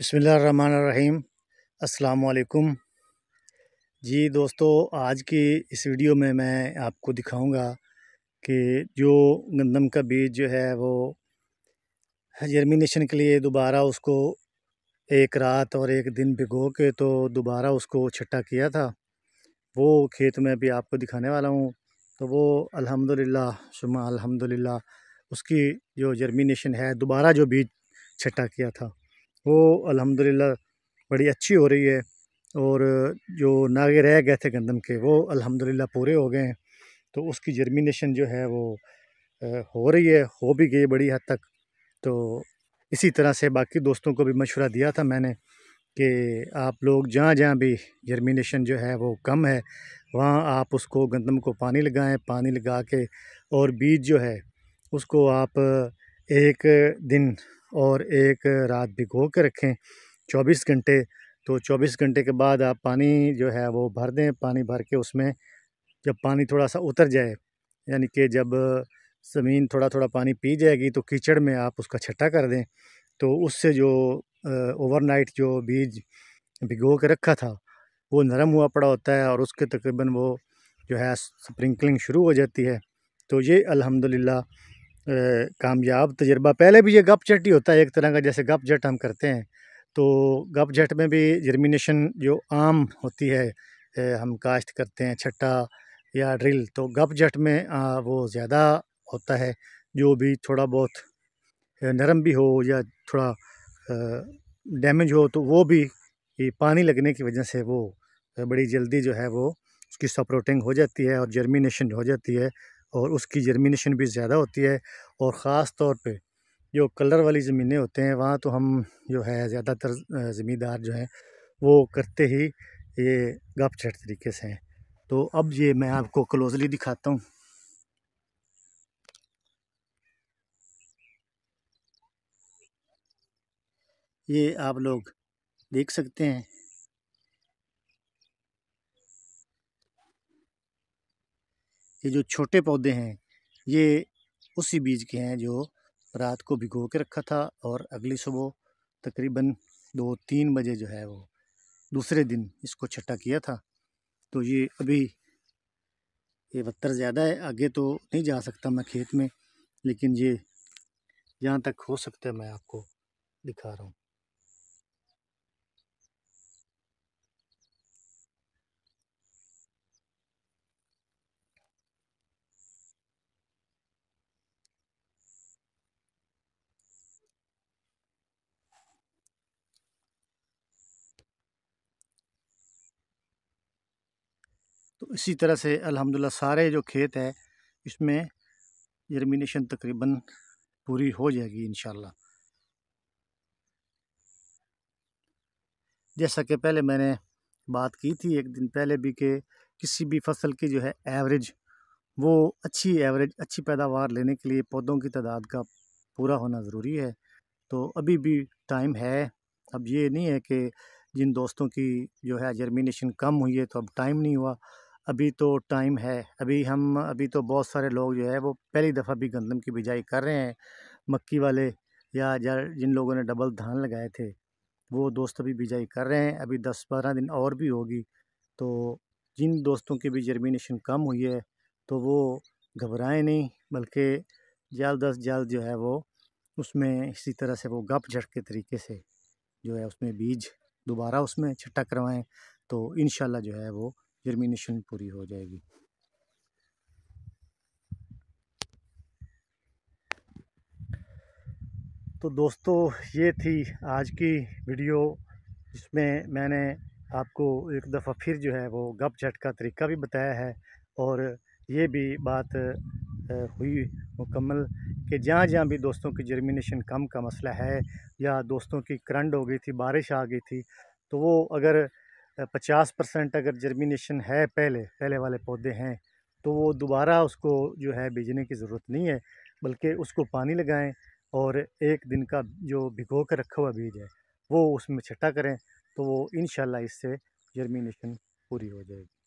बसमीम् अल्लाम जी दोस्तों आज की इस वीडियो में मैं आपको दिखाऊंगा कि जो गंदम का बीज जो है वो जर्मिनेशन के लिए दोबारा उसको एक रात और एक दिन भिगो के तो दोबारा उसको छट्टा किया था वो खेत में अभी आपको दिखाने वाला हूँ तो वो अल्हम्दुलिल्लाह शुमा अल्हम्दुलिल्लाह उसकी जो जर्मिनेशन है दोबारा जो बीज छट्टा किया था वो अल्हम्दुलिल्लाह बड़ी अच्छी हो रही है और जो नागे रह गए थे गंदम के वो अल्हम्दुलिल्लाह पूरे हो गए हैं तो उसकी जर्मिनेशन जो है वो हो रही है हो भी गई बड़ी हद तक तो इसी तरह से बाकी दोस्तों को भी मशवरा दिया था मैंने कि आप लोग जहाँ जहाँ भी जर्मिनेशन जो है वो कम है वहाँ आप उसको गंदम को पानी लगाएं पानी लगा के और बीज जो है उसको आप एक दिन और एक रात भिगो के रखें 24 घंटे तो 24 घंटे के बाद आप पानी जो है वो भर दें पानी भर के उसमें जब पानी थोड़ा सा उतर जाए यानी कि जब ज़मीन थोड़ा थोड़ा पानी पी जाएगी तो कीचड़ में आप उसका छट्टा कर दें तो उससे जो ओवरनाइट जो बीज भिगो के रखा था वो नरम हुआ पड़ा होता है और उसके तकरीबन वो जो है स्प्रिंकलिंग शुरू हो जाती है तो ये अलहमदिल्ला कामयाब तजर्बा पहले भी ये गप जट ही होता है एक तरह का जैसे गप जट हम करते हैं तो गप जट में भी जर्मिनेशन जो आम होती है हम काश्त करते हैं छट्टा या ड्रिल तो गप जट में आ, वो ज़्यादा होता है जो भी थोड़ा बहुत नरम भी हो या थोड़ा डैमेज हो तो वो भी पानी लगने की वजह से वो बड़ी जल्दी जो है वो उसकी सप्रोटिंग हो जाती है और जर्मिनेशन हो जाती है और उसकी जर्मिनेशन भी ज़्यादा होती है और ख़ास तौर पे जो कलर वाली ज़मीनें होते हैं वहाँ तो हम जो है ज़्यादातर ज़मींदार जो हैं वो करते ही ये गप छठ तरीके से हैं तो अब ये मैं आपको क्लोजली दिखाता हूँ ये आप लोग देख सकते हैं ये जो छोटे पौधे हैं ये उसी बीज के हैं जो रात को भिगो के रखा था और अगली सुबह तकरीबन दो तीन बजे जो है वो दूसरे दिन इसको छट्टा किया था तो ये अभी ये बत्तर ज़्यादा है आगे तो नहीं जा सकता मैं खेत में लेकिन ये जहाँ तक हो सकता है मैं आपको दिखा रहा हूँ तो इसी तरह से अल्हम्दुलिल्लाह सारे जो खेत है इसमें जर्मिनेशन तकरीबन पूरी हो जाएगी इन जैसा कि पहले मैंने बात की थी एक दिन पहले भी कि किसी भी फसल की जो है एवरेज वो अच्छी एवरेज अच्छी पैदावार लेने के लिए पौधों की तादाद का पूरा होना ज़रूरी है तो अभी भी टाइम है अब ये नहीं है कि जिन दोस्तों की जो है जर्मिनेशन कम हुई है तो अब टाइम नहीं हुआ अभी तो टाइम है अभी हम अभी तो बहुत सारे लोग जो है वो पहली दफ़ा भी गंदम की बिजाई कर रहे हैं मक्की वाले या जिन लोगों ने डबल धान लगाए थे वो दोस्त अभी बिजाई कर रहे हैं अभी दस बारह दिन और भी होगी तो जिन दोस्तों की भी जर्मिनेशन कम हुई है तो वो घबराएं नहीं बल्कि जल्द अज जल्द जो है वो उसमें इसी तरह से वो गप झट के तरीके से जो है उसमें बीज दोबारा उसमें छट्टा करवाएं तो इन जो है वो जर्मिनेशन पूरी हो जाएगी तो दोस्तों ये थी आज की वीडियो जिसमें मैंने आपको एक दफ़ा फिर जो है वो गप झट का तरीका भी बताया है और ये भी बात हुई मुकम्मल कि जहाँ जहाँ भी दोस्तों की जर्मिनेशन कम का मसला है या दोस्तों की करंट हो गई थी बारिश आ गई थी तो वो अगर पचास परसेंट अगर जर्मिनेशन है पहले पहले वाले पौधे हैं तो वो दोबारा उसको जो है बीजने की ज़रूरत नहीं है बल्कि उसको पानी लगाएं और एक दिन का जो भिगो कर रखा हुआ बीज है वो उसमें छट्टा करें तो वो इन इससे जर्मिनेशन पूरी हो जाएगी